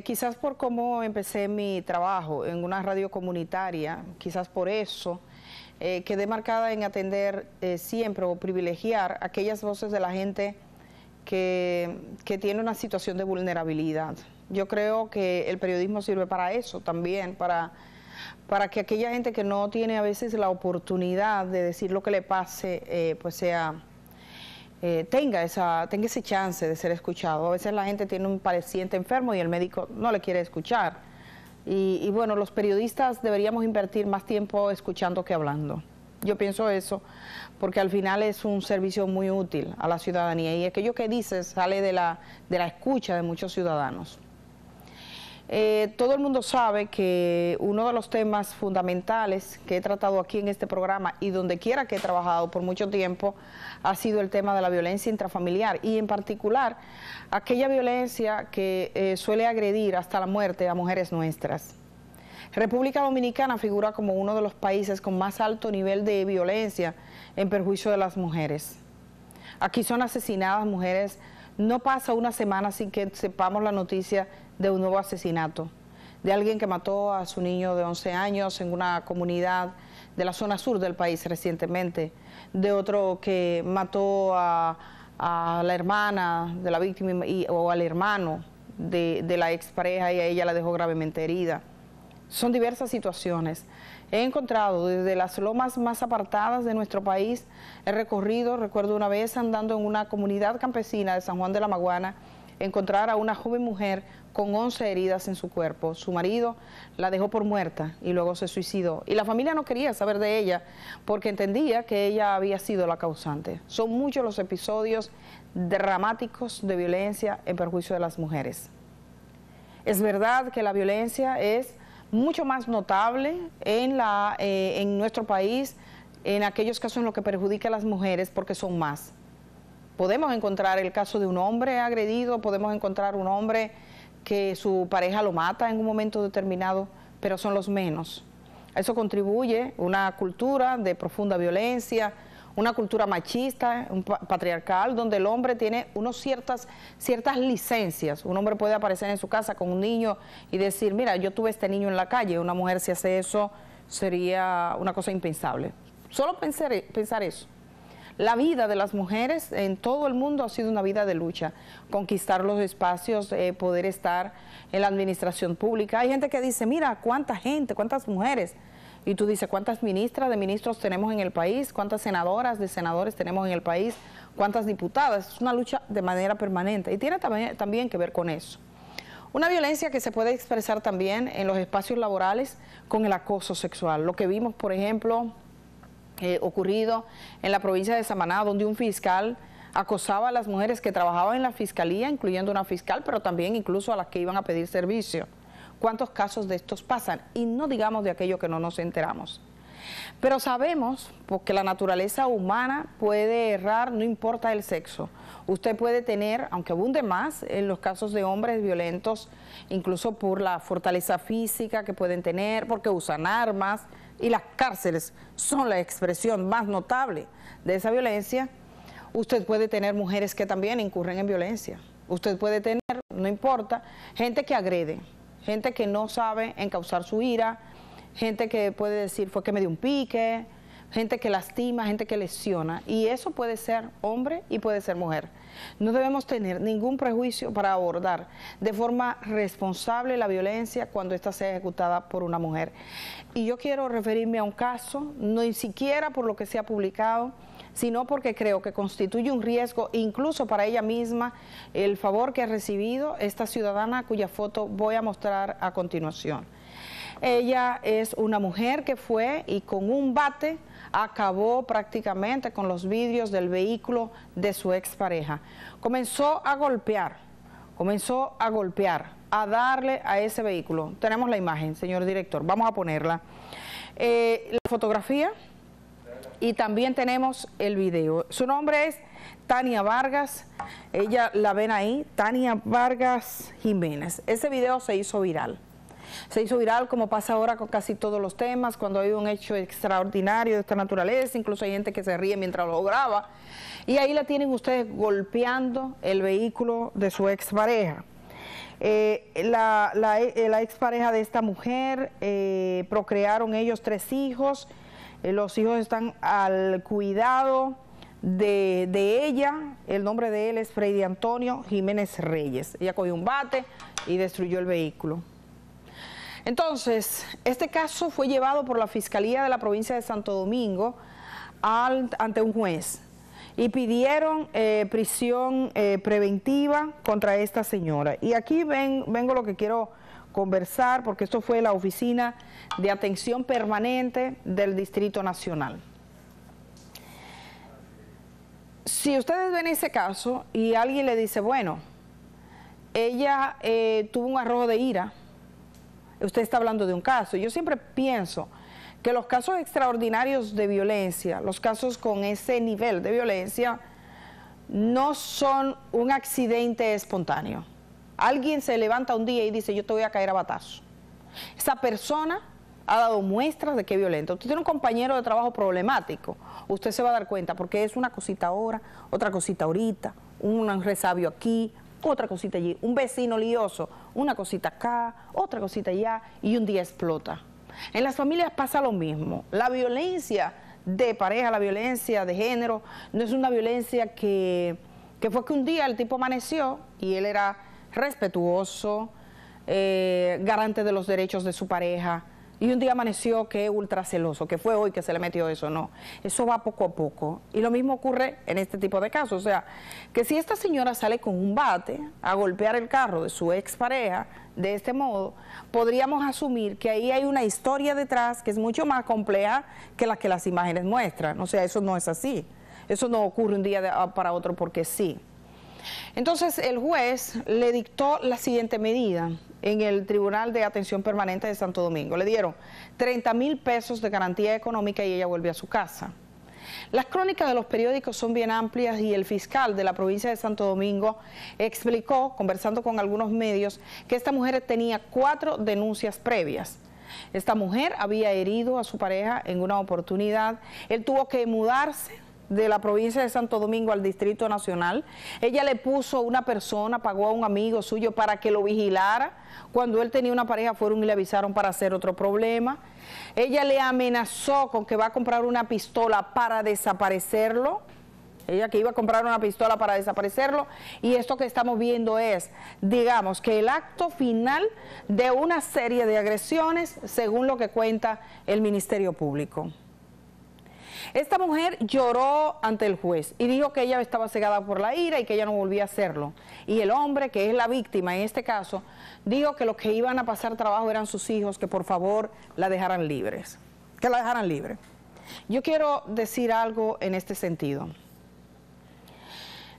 Eh, quizás por cómo empecé mi trabajo en una radio comunitaria, quizás por eso eh, quedé marcada en atender eh, siempre o privilegiar aquellas voces de la gente que, tiene una situación de vulnerabilidad. Yo creo que el periodismo sirve para eso también, para para que aquella gente que no tiene a veces la oportunidad de decir lo que le pase, pues sea eh, tenga, esa, tenga ese chance de ser escuchado. A veces la gente tiene un paciente enfermo y el médico no le quiere escuchar. Y, bueno, los periodistas deberíamos invertir más tiempo escuchando que hablando. Yo pienso eso, porque al final es un servicio muy útil a la ciudadanía y aquello que dices sale de la, de la escucha de muchos ciudadanos. Eh, todo el mundo sabe que uno de los temas fundamentales que he tratado aquí en este programa y donde quiera que he trabajado por mucho tiempo ha sido el tema de la violencia intrafamiliar y en particular aquella violencia que eh, suele agredir hasta la muerte a mujeres nuestras. República Dominicana figura como uno de los países con más alto nivel de violencia en perjuicio de las mujeres. Aquí son asesinadas mujeres no pasa una semana sin que sepamos la noticia de un nuevo asesinato, de alguien que mató a su niño de 11 años en una comunidad de la zona sur del país recientemente, de otro que mató a, la hermana de la víctima o al hermano de, de la expareja y a ella la dejó gravemente herida. Son diversas situaciones. He encontrado desde las lomas más apartadas de nuestro país, he recorrido, recuerdo una vez andando en una comunidad campesina de San Juan de la Maguana, encontrar a una joven mujer con 11 heridas en su cuerpo. Su marido la dejó por muerta y luego se suicidó. Y la familia no quería saber de ella porque entendía que ella había sido la causante. Son muchos los episodios dramáticos de violencia en perjuicio de las mujeres. Es verdad que la violencia es mucho más notable en, la, eh, en nuestro país, en aquellos casos en los que perjudica a las mujeres porque son más. Podemos encontrar el caso de un hombre agredido, podemos encontrar un hombre que su pareja lo mata en un momento determinado, pero son los menos. Eso contribuye una cultura de profunda violencia, una cultura machista, un patriarcal, donde el hombre tiene unos ciertas, ciertas licencias. Un hombre puede aparecer en su casa con un niño y decir, mira, yo tuve este niño en la calle, una mujer si hace eso sería una cosa impensable. Solo pensar, eso. La vida de las mujeres en todo el mundo ha sido una vida de lucha, conquistar los espacios, eh, poder estar en la administración pública. Hay gente que dice, mira, cuánta gente, cuántas mujeres y tú dices, ¿cuántas ministras de ministros tenemos en el país? ¿Cuántas senadoras de senadores tenemos en el país? ¿Cuántas diputadas? Es una lucha de manera permanente y tiene también, que ver con eso. Una violencia que se puede expresar también en los espacios laborales con el acoso sexual. Lo que vimos, por ejemplo, eh, ocurrido en la provincia de Samaná, donde un fiscal acosaba a las mujeres que trabajaban en la fiscalía, incluyendo una fiscal, pero también incluso a las que iban a pedir servicio cuántos casos de estos pasan y no digamos de aquello que no nos enteramos. Pero sabemos porque la naturaleza humana puede errar, no importa el sexo. Usted puede tener, aunque abunde más en los casos de hombres violentos, incluso por la fortaleza física que pueden tener, porque usan armas, y las cárceles son la expresión más notable de esa violencia. Usted puede tener mujeres que también incurren en violencia. Usted puede tener, no importa, gente que agrede gente que no sabe encauzar su ira, gente que puede decir fue que me dio un pique, gente que lastima, gente que lesiona. Y eso puede ser hombre y puede ser mujer. No debemos tener ningún prejuicio para abordar de forma responsable la violencia cuando ésta sea ejecutada por una mujer. Y yo quiero referirme a un caso, no ni siquiera por lo que se ha publicado, sino porque creo que constituye un riesgo incluso para ella misma el favor que ha recibido esta ciudadana cuya foto voy a mostrar a continuación. Ella es una mujer que fue y con un bate acabó prácticamente con los vidrios del vehículo de su expareja. Comenzó a golpear, comenzó a golpear, a darle a ese vehículo. Tenemos la imagen, señor director, vamos a ponerla. Eh, la fotografía y también tenemos el video. Su nombre es Tania Vargas, ella la ven ahí, Tania Vargas Jiménez. Ese video se hizo viral. Se hizo viral como pasa ahora con casi todos los temas, cuando hay un hecho extraordinario de esta naturaleza, incluso hay gente que se ríe mientras lo graba. Y ahí la tienen ustedes golpeando el vehículo de su expareja. pareja. Eh, la, ex pareja expareja de esta mujer, eh, procrearon ellos tres hijos, eh, los hijos están al cuidado de, ella. El nombre de él es Freddy Antonio Jiménez Reyes. Ella cogió un bate y destruyó el vehículo. Entonces, este caso fue llevado por la Fiscalía de la provincia de Santo Domingo ante un juez y pidieron eh, prisión eh, preventiva contra esta señora. Y aquí ven, vengo lo que quiero conversar, porque esto fue la oficina de atención permanente del Distrito Nacional. Si ustedes ven ese caso y alguien le dice, bueno, ella eh, tuvo un arrojo de ira, usted está hablando de un caso, yo siempre pienso que los casos extraordinarios de violencia, los casos con ese nivel de violencia, no son un accidente espontáneo Alguien se levanta un día y dice, yo te voy a caer a batazo. Esa persona ha dado muestras de que es violento. Usted tiene un compañero de trabajo problemático, usted se va a dar cuenta porque es una cosita ahora, otra cosita ahorita, un resabio aquí, otra cosita allí, un vecino lioso, una cosita acá, otra cosita allá y un día explota. En las familias pasa lo mismo. La violencia de pareja, la violencia de género, no es una violencia que, que fue que un día el tipo amaneció y él era respetuoso, eh, garante de los derechos de su pareja, y un día amaneció que celoso, que fue hoy que se le metió eso, no. Eso va poco a poco. Y lo mismo ocurre en este tipo de casos. O sea, que si esta señora sale con un bate a golpear el carro de su expareja de este modo, podríamos asumir que ahí hay una historia detrás que es mucho más compleja que la que las imágenes muestran. O sea, eso no es así. Eso no ocurre un día ah, para otro porque sí. Entonces el juez le dictó la siguiente medida en el Tribunal de Atención Permanente de Santo Domingo. Le dieron 30 mil pesos de garantía económica y ella volvió a su casa. Las crónicas de los periódicos son bien amplias y el fiscal de la provincia de Santo Domingo explicó, conversando con algunos medios, que esta mujer tenía cuatro denuncias previas. Esta mujer había herido a su pareja en una oportunidad. Él tuvo que mudarse de la provincia de Santo Domingo al Distrito Nacional. Ella le puso una persona, pagó a un amigo suyo para que lo vigilara. Cuando él tenía una pareja fueron y le avisaron para hacer otro problema. Ella le amenazó con que va a comprar una pistola para desaparecerlo ella que iba a comprar una pistola para desaparecerlo y esto que estamos viendo es, digamos, que el acto final de una serie de agresiones según lo que cuenta el Ministerio Público. Esta mujer lloró ante el juez y dijo que ella estaba cegada por la ira y que ella no volvía a hacerlo. Y el hombre, que es la víctima en este caso, dijo que los que iban a pasar trabajo eran sus hijos, que por favor la dejaran libres. Que la dejaran libre. Yo quiero decir algo en este sentido.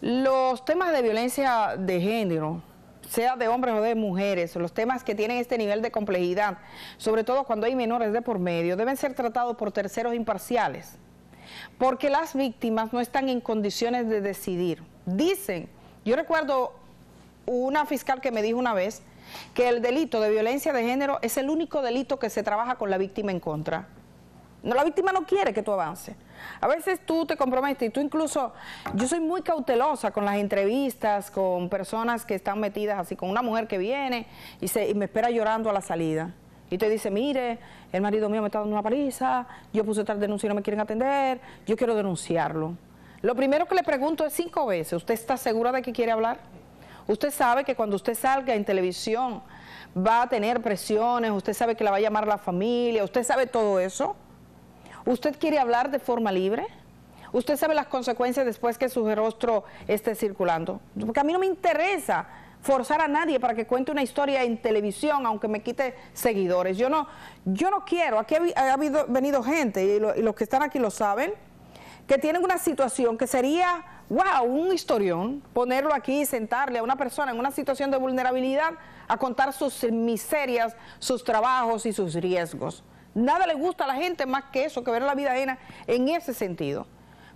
Los temas de violencia de género sea de hombres o de mujeres, los temas que tienen este nivel de complejidad, sobre todo cuando hay menores de por medio, deben ser tratados por terceros imparciales, porque las víctimas no están en condiciones de decidir. Dicen, yo recuerdo una fiscal que me dijo una vez que el delito de violencia de género es el único delito que se trabaja con la víctima en contra. No, la víctima no quiere que tú avances. A veces tú te comprometes y tú incluso, yo soy muy cautelosa con las entrevistas, con personas que están metidas así, con una mujer que viene y, se, y me espera llorando a la salida. Y te dice, mire, el marido mío me está dando una paliza, yo puse tal denuncia y no me quieren atender, yo quiero denunciarlo. Lo primero que le pregunto es cinco veces, ¿usted está segura de que quiere hablar? Usted sabe que cuando usted salga en televisión va a tener presiones, usted sabe que la va a llamar la familia, usted sabe todo eso. ¿Usted quiere hablar de forma libre? ¿Usted sabe las consecuencias después que su rostro esté circulando? Porque a mí no me interesa forzar a nadie para que cuente una historia en televisión, aunque me quite seguidores. Yo no, yo no quiero, aquí ha, habido, venido gente, y, y los que están aquí lo saben, que tienen una situación que sería, wow, un historión, ponerlo aquí y sentarle a una persona en una situación de vulnerabilidad a contar sus miserias, sus trabajos y sus riesgos. Nada le gusta a la gente más que eso, que ver la vida ajena en ese sentido.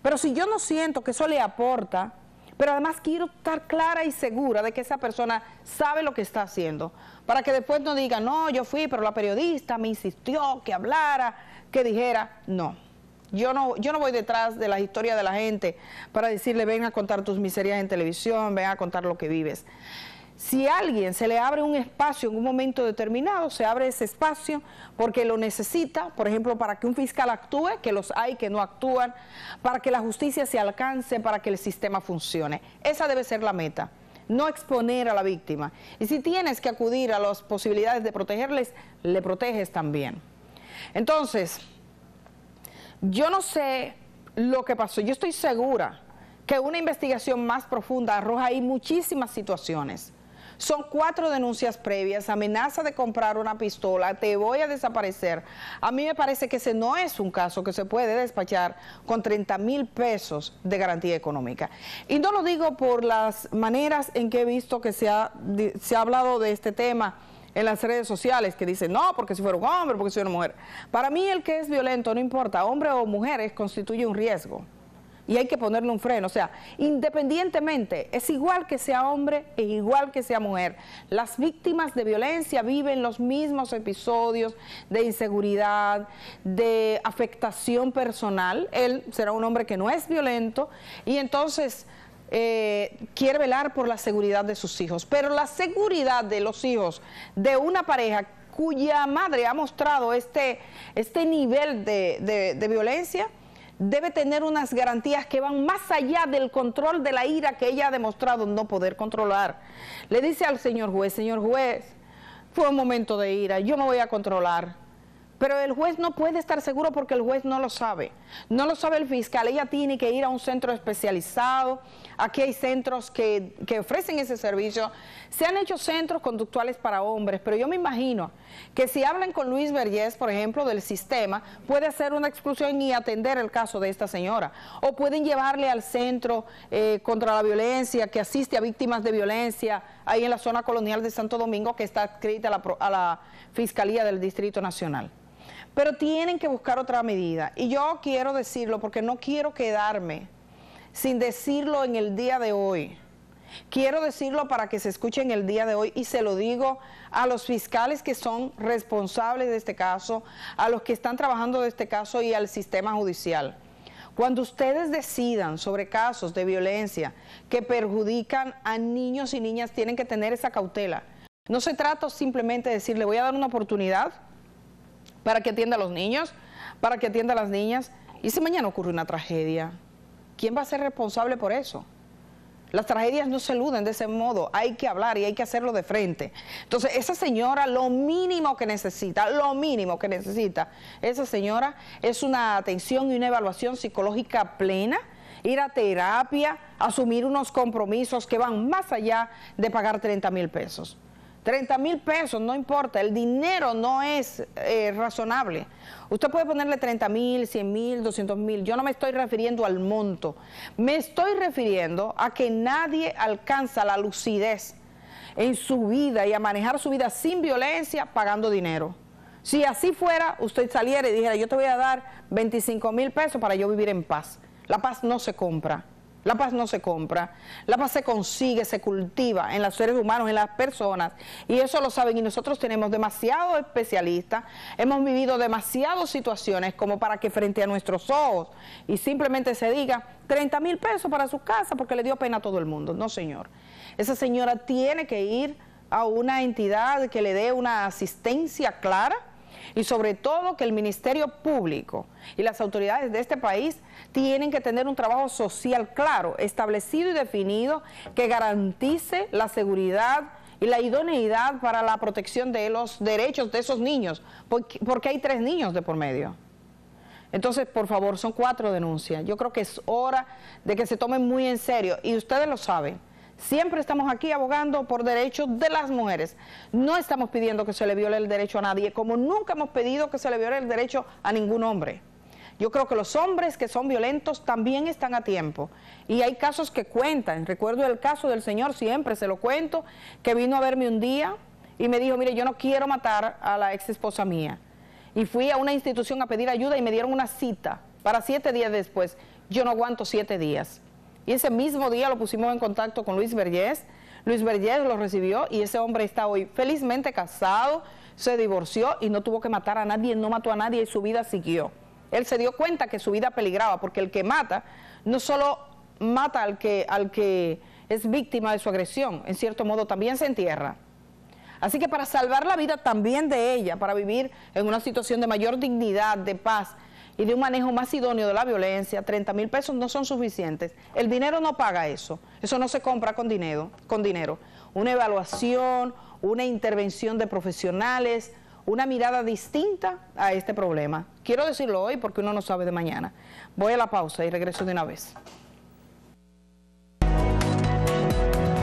Pero si yo no siento que eso le aporta, pero además quiero estar clara y segura de que esa persona sabe lo que está haciendo, para que después no diga, no, yo fui, pero la periodista me insistió que hablara, que dijera, no. Yo no, yo no voy detrás de la historia de la gente para decirle, ven a contar tus miserias en televisión, ven a contar lo que vives. Si a alguien se le abre un espacio en un momento determinado, se abre ese espacio porque lo necesita, por ejemplo, para que un fiscal actúe, que los hay que no actúan, para que la justicia se alcance, para que el sistema funcione. Esa debe ser la meta, no exponer a la víctima. Y si tienes que acudir a las posibilidades de protegerles, le proteges también. Entonces, yo no sé lo que pasó, yo estoy segura que una investigación más profunda arroja ahí muchísimas situaciones. Son cuatro denuncias previas, amenaza de comprar una pistola, te voy a desaparecer. A mí me parece que ese no es un caso que se puede despachar con 30 mil pesos de garantía económica. Y no lo digo por las maneras en que he visto que se ha, se ha hablado de este tema en las redes sociales que dicen, no, porque si fuera un hombre, porque si fuera una mujer. Para mí el que es violento, no importa, hombre o mujer, constituye un riesgo y hay que ponerle un freno. O sea, independientemente, es igual que sea hombre e igual que sea mujer. Las víctimas de violencia viven los mismos episodios de inseguridad, de afectación personal. Él será un hombre que no es violento y entonces... Eh, quiere velar por la seguridad de sus hijos, pero la seguridad de los hijos de una pareja cuya madre ha mostrado este, este nivel de violencia, debe tener unas garantías que van más allá del control de la ira que ella ha demostrado no poder controlar. Le dice al señor juez, señor juez, fue un momento de ira, yo me voy a controlar. Pero el juez no puede estar seguro porque el juez no lo sabe. No lo sabe el fiscal. Ella tiene que ir a un centro especializado. Aquí hay centros que, que ofrecen ese servicio. Se han hecho centros conductuales para hombres, pero yo me imagino que si hablan con Luis Vergés, por ejemplo, del sistema, puede hacer una exclusión y atender el caso de esta señora. O pueden llevarle al centro eh, contra la violencia, que asiste a víctimas de violencia, ahí en la zona colonial de Santo Domingo, que está adscrita a la Fiscalía del Distrito Nacional. Pero tienen que buscar otra medida. Y yo quiero decirlo porque no quiero quedarme sin decirlo en el día de hoy Quiero decirlo para que se escuchen el día de hoy y se lo digo a los fiscales que son responsables de este caso, a los que están trabajando de este caso y al sistema judicial. Cuando ustedes decidan sobre casos de violencia que perjudican a niños y niñas, tienen que tener esa cautela. No se trata simplemente de decirle le voy a dar una oportunidad para que atienda a los niños, para que atienda a las niñas. Y si mañana ocurre una tragedia, ¿quién va a ser responsable por eso? Las tragedias no se eluden de ese modo, hay que hablar y hay que hacerlo de frente. Entonces, esa señora, lo mínimo que necesita, lo mínimo que necesita, esa señora es una atención y una evaluación psicológica plena, ir a terapia, asumir unos compromisos que van más allá de pagar 30 mil pesos. 30 mil pesos, no importa, el dinero no es eh, razonable. Usted puede ponerle 30 mil, 100 mil, 200 mil. Yo no me estoy refiriendo al monto. Me estoy refiriendo a que nadie alcanza la lucidez en su vida y a manejar su vida sin violencia pagando dinero. Si así fuera, usted saliera y dijera, yo te voy a dar 25 mil pesos para yo vivir en paz. La paz no se compra. La paz no se compra, la paz se consigue, se cultiva en los seres humanos, en las personas, y eso lo saben, y nosotros tenemos demasiados especialistas, hemos vivido demasiadas situaciones como para que frente a nuestros ojos y simplemente se diga 30 mil pesos para su casa porque le dio pena a todo el mundo. No, señor. Esa señora tiene que ir a una entidad que le dé una asistencia clara y sobre todo que el Ministerio Público y las autoridades de este país tienen que tener un trabajo social claro, establecido y definido que garantice la seguridad y la idoneidad para la protección de los derechos de esos niños, porque, hay tres niños de por medio. Entonces, por favor, son cuatro denuncias. Yo creo que es hora de que se tomen muy en serio y ustedes lo saben. Siempre estamos aquí abogando por derechos de las mujeres. No estamos pidiendo que se le viole el derecho a nadie, como nunca hemos pedido que se le viole el derecho a ningún hombre. Yo creo que los hombres que son violentos también están a tiempo. Y hay casos que cuentan. Recuerdo el caso del señor, siempre se lo cuento, que vino a verme un día y me dijo, mire, yo no quiero matar a la ex esposa mía. Y fui a una institución a pedir ayuda y me dieron una cita para siete días después. Yo no aguanto siete días. Y ese mismo día lo pusimos en contacto con Luis Vergés. Luis Vergés lo recibió y ese hombre está hoy felizmente casado, se divorció y no tuvo que matar a nadie, no mató a nadie y su vida siguió. Él se dio cuenta que su vida peligraba porque el que mata no solo mata al que, al que es víctima de su agresión, en cierto modo también se entierra. Así que para salvar la vida también de ella, para vivir en una situación de mayor dignidad, de paz, y de un manejo más idóneo de la violencia, 30 mil pesos no son suficientes. El dinero no paga eso, eso no se compra con dinero, con dinero. Una evaluación, una intervención de profesionales, una mirada distinta a este problema. Quiero decirlo hoy porque uno no sabe de mañana. Voy a la pausa y regreso de una vez.